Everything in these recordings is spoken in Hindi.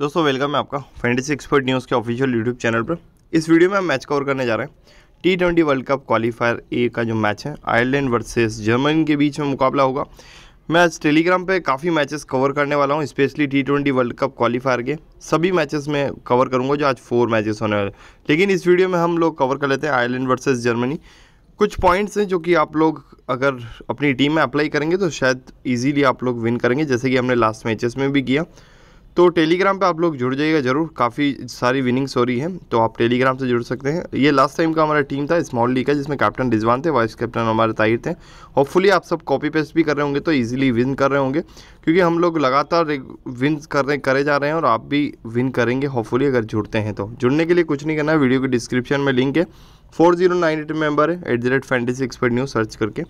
दोस्तों वेलकम है आपका फेंटेसी एक्सपर्ट न्यूज़ के ऑफिशियल यूट्यूब चैनल पर इस वीडियो में हम मैच कवर करने जा रहे हैं T twenty world cup qualifier A का जो मैच है आयरलैंड वर्सेस जर्मनी के बीच में मुकाबला होगा मैं आज टेलीग्राम पे काफ़ी मैचेस कवर करने वाला हूँ specially T twenty world cup qualifier के सभी मैचेस में कवर करूँगा जो आज फोर मैचेस होने वाले लेकिन इस वीडियो में हम लोग कवर कर लेते हैं आयरलैंड वर्सेज जर्मनी कुछ पॉइंट्स हैं जो कि आप लोग अगर अपनी टीम में अप्लाई करेंगे तो शायद ईजीली आप लोग विन करेंगे जैसे कि हमने लास्ट मैचेस में भी किया तो टेलीग्राम पे आप लोग जुड़ जाइएगा ज़रूर काफ़ी सारी विनिंग्स हो रही हैं तो आप टेलीग्राम से जुड़ सकते हैं ये लास्ट टाइम का हमारा टीम था स्मॉल लीग का जिसमें कैप्टन रिजवान थे वाइस कैप्टन हमारे ताहिर थे होपफुली आप सब कॉपी पेस्ट भी कर रहे होंगे तो ईजिली विन कर रहे होंगे क्योंकि हम लोग लगातार विन कर रहे करे जा रहे हैं और आप भी विन करेंगे होपफुली अगर जुड़ते हैं तो जुड़ने के लिए कुछ नहीं करना है वीडियो के डिस्क्रिप्शन में लिंक है four zero nine eight member है at the rate fantasy पर न्यूज़ सर्च करके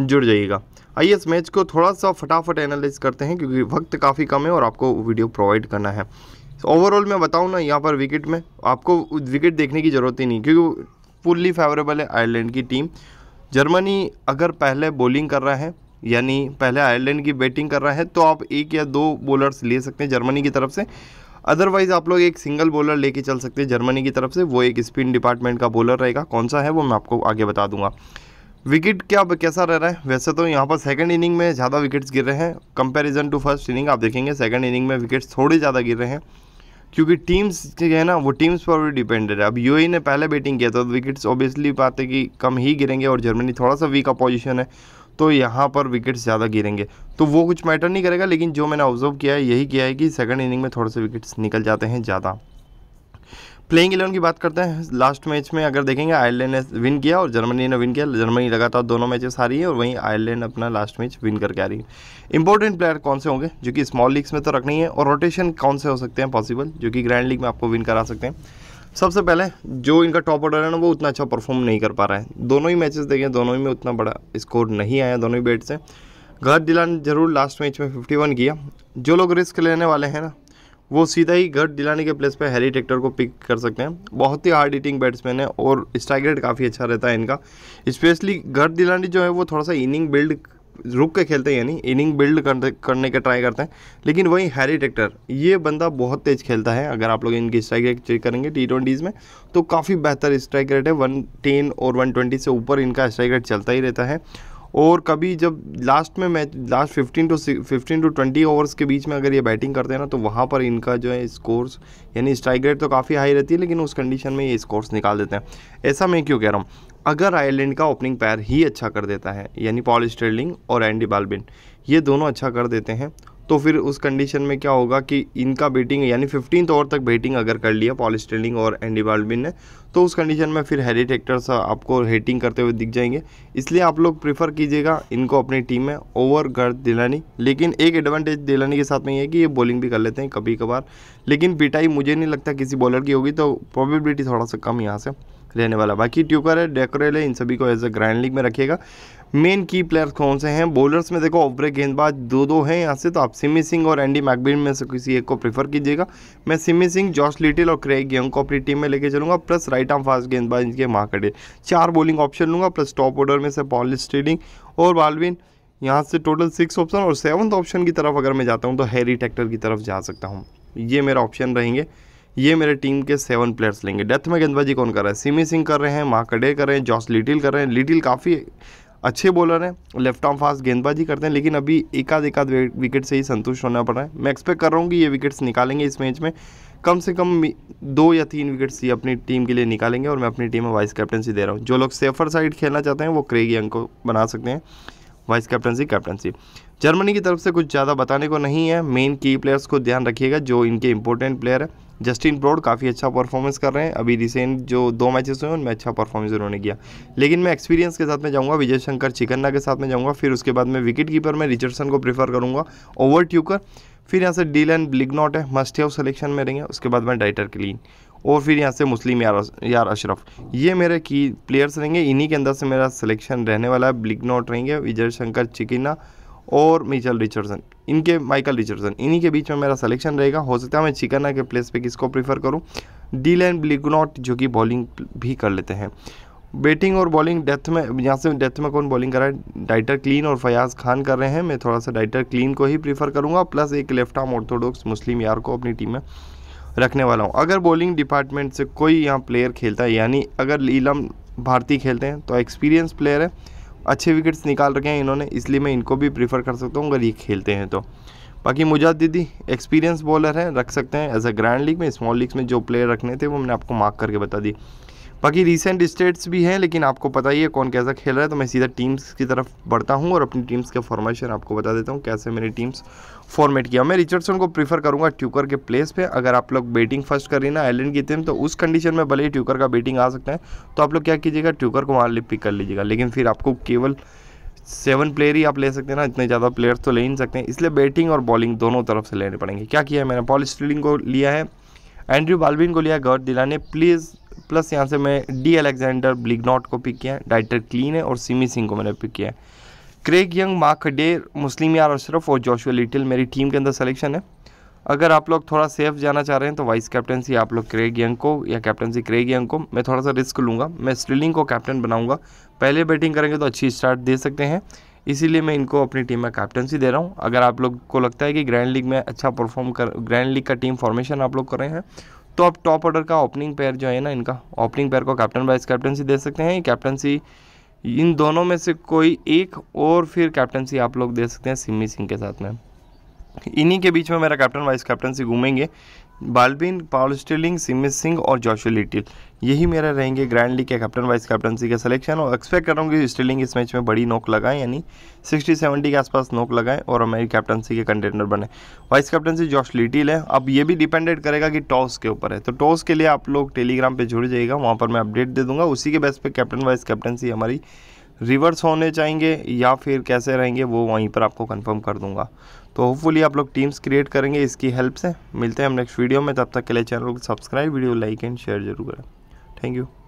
जुड़ जाइएगा आइए इस मैच को थोड़ा सा फटाफट एनालाइज करते हैं क्योंकि वक्त काफ़ी कम है और आपको वीडियो प्रोवाइड करना है ओवरऑल मैं बताऊँ ना यहाँ पर विकेट में आपको विकेट देखने की ज़रूरत ही नहीं क्योंकि फुल्ली फेवरेबल है आयरलैंड की टीम जर्मनी अगर पहले बॉलिंग कर रहा है यानी पहले आयरलैंड की बैटिंग कर रहा है तो आप एक या दो बॉलर्स ले सकते हैं जर्मनी की तरफ से अदरवाइज़ आप लोग एक सिंगल बॉलर लेके चल सकते हैं जर्मनी की तरफ से वो एक स्पिन डिपार्टमेंट का बॉलर रहेगा कौन सा है वो मैं आपको आगे बता दूंगा विकेट क्या कैसा रह रहा है वैसे तो यहाँ पर सेकंड इनिंग में ज़्यादा विकेट्स गिर रहे हैं कंपैरिजन टू फर्स्ट इनिंग आप देखेंगे सेकंड इनिंग में विकेट्स थोड़े ज़्यादा गिर रहे हैं क्योंकि टीम्स के है ना वो टीम्स पर भी डिपेंडेड है अब यू e ने पहले बैटिंग किया था तो विकेट्स ऑब्वियसली बात है कि कम ही गिरेंगे और जर्मनी थोड़ा सा वीक अपोजिशन है तो यहाँ पर विकेट्स ज़्यादा गिरेंगे तो वो कुछ मैटर नहीं करेगा लेकिन जो मैंने ऑब्जर्व किया है यही किया है कि सेकेंड इनिंग में थोड़े से विकेट्स निकल जाते हैं ज़्यादा प्लेइंग इलेवन की बात करते हैं लास्ट मैच में अगर देखेंगे आयरलैंड ने विन किया और जर्मनी ने विन किया जर्मनी लगातार दोनों मैचेस हारी है और वहीं आयरलैंड अपना लास्ट मैच विन करके आ रही है इंपॉर्टेंट प्लेयर कौन से होंगे जो कि स्मॉल लीग्स में तो रखनी है और रोटेशन कौन से हो सकते हैं पॉसिबल जो कि ग्रैंड लीग में आपको विन करा सकते हैं सबसे पहले जो इनका टॉप ऑर्डर है ना वो उतना अच्छा परफॉर्म नहीं कर पा रहा है दोनों ही मैचेस देखे दोनों ही में उतना बड़ा स्कोर नहीं आया दोनों ही बेट से घर दिलान जरूर लास्ट मैच में 51 किया जो लोग रिस्क लेने वाले हैं ना वो सीधा ही घट दिलाने के प्लेस पे हैरी टेक्टर को पिक कर सकते हैं बहुत ही हार्ड हिटिंग बैट्समैन है और स्ट्राइक रेट काफ़ी अच्छा रहता है इनका स्पेशली घट दिलानी जो है वो थोड़ा सा इनिंग बिल्ड रुक के खेलते हैं यानी इनिंग बिल्ड करने का ट्राई करते हैं लेकिन वही हैरी टेक्टर ये बंदा बहुत तेज़ खेलता है अगर आप लोग इनकी स्ट्राइक रेट चेक करेंगे टी ट्वेंटीज़ में तो काफ़ी बेहतर स्ट्राइक रेट है वन टेन और वन ट्वेंटी से ऊपर इनका स्ट्राइक रेट चलता ही रहता है और कभी जब लास्ट में match last fifteen to fifteen to twenty overs के बीच में अगर ये बैटिंग करते हैं ना तो वहाँ पर इनका जो है स्कोर्स यानी स्ट्राइक रेट तो काफ़ी हाई रहती है लेकिन उस कंडीशन में ये स्कोर्स निकाल देते हैं ऐसा मैं क्यों कह रहा हूँ अगर आयरलैंड का ओपनिंग पैर ही अच्छा कर देता है यानी पॉल स्टर्लिंग और एंडी बालबिन ये दोनों अच्छा कर देते हैं तो फिर उस कंडीशन में क्या होगा कि इनका बेटिंग यानी फिफ्टीन ओवर तक बेटिंग अगर कर लिया पॉलिस्टेलिंग और एंडी बाल्बिन ने तो उस कंडीशन में फिर हैरी टेक्टर्स आपको हेटिंग करते हुए दिख जाएंगे इसलिए आप लोग प्रीफर कीजिएगा इनको अपनी टीम में ओवर गर्द दिलानी लेकिन एक एडवांटेज दिलानी के साथ में ये है कि ये बॉलिंग भी कर लेते हैं कभी कभार लेकिन पिटाई मुझे नहीं लगता किसी बॉलर की होगी तो प्रॉबिबिलिटी थोड़ा सा कम यहाँ से रहने वाला बाकी ट्यूकर है डेकोरेल है इन सभी को एज अ ग्रैंड लीग में रखिएगा मेन की प्लेयर्स कौन से हैं बॉलर्स में देखो ओवर गेंदबाज दो दो हैं यहाँ से तो आप सिमी सिंह और एंडी मैकबिन में से किसी एक को प्रेफर कीजिएगा मैं सिमी सिंह जॉस लिटिल और क्रेग यंग को अपनी टीम में लेके चलूँगा प्लस राइट आर्म फास्ट गेंदबाज इनके मार्केटे चार बॉलिंग ऑप्शन लूँगा प्लस टॉप ऑर्डर में से पॉल स्टेडिंग और बालविन यहाँ से टोटल सिक्स ऑप्शन और सेवन्थ ऑप्शन की तरफ अगर मैं जाता हूँ तो हैरी ट्रैक्टर की तरफ जा सकता हूँ ये मेरा ऑप्शन रहेंगे ये मेरे टीम के सेवन प्लेयर्स लेंगे डेथ में गेंदबाजी कौन कर रहा है सिमी सिंह कर रहे हैं माकड़े कर रहे हैं जॉस लिटिल कर रहे हैं लिटिल काफ़ी अच्छे बॉलर हैं लेफ्ट आर्म फास्ट गेंदबाजी करते हैं लेकिन अभी एकाध एकाध विकेट से ही संतुष्ट होना पड़ रहा है मैं एक्सपेक्ट कर रहा हूँ कि ये विकेट्स निकालेंगे इस मैच में कम से कम दो या तीन विकेट्स ही अपनी टीम के लिए निकालेंगे और मैं अपनी टीम में वाइस कैप्टनसी दे रहा हूँ जो लोग सेफर साइड खेलना चाहते हैं वो क्रेगी अंक को बना सकते हैं वाइस कैप्टनसी कैप्टनसी जर्मनी की तरफ से कुछ ज़्यादा बताने को नहीं है मेन की प्लेयर्स को ध्यान रखिएगा जो इनके इंपॉर्टेंट प्लेयर है जस्टिन ब्रॉड काफ़ी अच्छा परफॉर्मेंस कर रहे हैं अभी रिसेंट जो दो मैचेस हुए उनमें अच्छा परफॉर्मेंस उन्होंने किया लेकिन मैं एक्सपीरियंस के साथ में जाऊँगा विजय शंकर चिकन्ना के साथ में जाऊँगा फिर उसके बाद मैं विकेट कीपर में रिचर्डसन को प्रीफर करूँगा ओवर ट्यूकर फिर यहाँ से डील एंड ब्लिगनॉट है मस्ट है सिलेक्शन में रहेंगे उसके बाद मैं डाइटर क्लीन और फिर यहाँ से मुस्लिम यार यार अशरफ ये मेरे की प्लेयर्स रहेंगे इन्हीं के अंदर से मेरा सिलेक्शन रहने वाला है ब्लिगनॉट रहेंगे विजय शंकर चिकन्ना और मिचल रिचर्डसन इनके माइकल रिचर्डसन इन्हीं के बीच में मेरा सलेक्शन रहेगा हो सकता है मैं चिकना के प्लेस पे किसको प्रीफर करूँ डी लैन ब्लिगनॉट जो कि बॉलिंग भी कर लेते हैं बैटिंग और बॉलिंग डेथ में यहाँ से डेथ में कौन बॉलिंग कर रहा है डाइटर क्लीन और फयाज खान कर रहे हैं मैं थोड़ा सा डाइटर क्लीन को ही प्रीफर करूँगा प्लस एक left arm orthodox Muslim Yar को अपनी टीम में रखने वाला हूँ अगर बॉलिंग डिपार्टमेंट से कोई यहाँ प्लेयर खेलता है यानी अगर लीलम भारती खेलते हैं तो एक्सपीरियंस प्लेयर है अच्छे विकेट्स निकाल रखे हैं इन्होंने इसलिए मैं इनको भी प्रीफर कर सकता हूँ अगर ये खेलते हैं तो बाकी मुजाद दीदी एक्सपीरियंस बॉलर हैं रख सकते हैं एज अ ग्रैंड लीग में स्मॉल लीग में जो प्लेयर रखने थे वो मैंने आपको मार्क करके बता दी बाकी रिसेंट स्टेट्स भी हैं लेकिन आपको पता ही है कौन कैसा खेल रहा है तो मैं सीधा टीम्स की तरफ बढ़ता हूँ और अपनी टीम्स के फॉर्मेशन आपको बता देता हूँ कैसे मेरी टीम्स फॉर्मेट किया मैं रिचर्डसन को प्रीफर करूँगा ट्यूकर के प्लेस पे अगर आप लोग बैटिंग फर्स्ट कर रही ना आइलैंड की टीम तो उस कंडीशन में भले ही ट्यूकर का बैटिंग आ सकता है तो आप लोग क्या कीजिएगा ट्यूकर को वहाँ पिक कर लीजिएगा लेकिन फिर आपको केवल सेवन प्लेयर ही आप ले सकते हैं ना इतने ज़्यादा प्लेयर्स तो ले नहीं सकते हैं इसलिए बैटिंग और बॉलिंग दोनों तरफ से लेने पड़ेंगे क्या किया है मैंने पॉल स्टीलिंग को लिया है एंड्रयू बालबिन को लिया गर्ट दिलाने प्लीज़ प्लस यहाँ से मैं डी अलेक्जेंडर ब्लिगनॉट को पिक किया है डाइटर क्लीन है और सिमी सिंह को मैंने पिक किया है Craig Young Mark Adair Muslim Yar Ashraf और जोशुआ लिटिल मेरी टीम के अंदर सलेक्शन है अगर आप लोग थोड़ा सेफ जाना चाह रहे हैं तो वाइस कैप्टनसी आप लोग क्रेग यंग को या कैप्टनसी क्रेग यंग को मैं थोड़ा सा रिस्क लूँगा मैं स्ट्रिलिंग को कैप्टन बनाऊँगा पहले बैटिंग करेंगे तो अच्छी स्टार्ट दे सकते हैं इसीलिए मैं इनको अपनी टीम में कैप्टनसी दे रहा हूँ अगर आप लोग को लगता है कि ग्रैंड लीग में अच्छा परफॉर्म कर ग्रैंड लीग का टीम फॉर्मेशन आप लोग कर रहे हैं तो आप टॉप ऑर्डर का ओपनिंग पेयर जो है ना इनका ओपनिंग पेयर को कैप्टन वाइस कैप्टनसी दे सकते हैं कैप्टनसी इन दोनों में से कोई एक और फिर कैप्टनसी आप लोग दे सकते हैं सिमी सिंह के साथ में इन्हीं के बीच में मेरा कैप्टन वाइस कैप्टनसी घूमेंगे बालबिन पावल स्टिलिंग सिमित सिंह और जोशो लिटिल यही मेरा रहेंगे ग्रैंड लीग के कैप्टन वाइस कैप्टनसी का सिलेक्शन और एक्सपेक्ट कर रहा हूँ कि स्टिलिंग इस मैच में बड़ी नोक लगाएं यानी 60 70 के आसपास नोक लगाएं और हमारी कैप्टनसी के कंटेनर बने वाइस कैप्टनसी जॉश लिटिल है अब ये भी डिपेंडेड करेगा कि टॉस के ऊपर है तो टॉस के लिए आप लोग टेलीग्राम पर जुड़ जाइएगा वहाँ पर मैं अपडेट दे दूँगा उसी के बेस पर कैप्टन वाइस कैप्टनसी हमारी रिवर्स होने चाहेंगे या फिर कैसे रहेंगे वो वहीं पर आपको कंफर्म कर दूंगा तो होपफुली आप लोग टीम्स क्रिएट करेंगे इसकी हेल्प से मिलते हैं हम नेक्स्ट वीडियो में तब तक के लिए चैनल को subscribe video like and share जरूर करें थैंक यू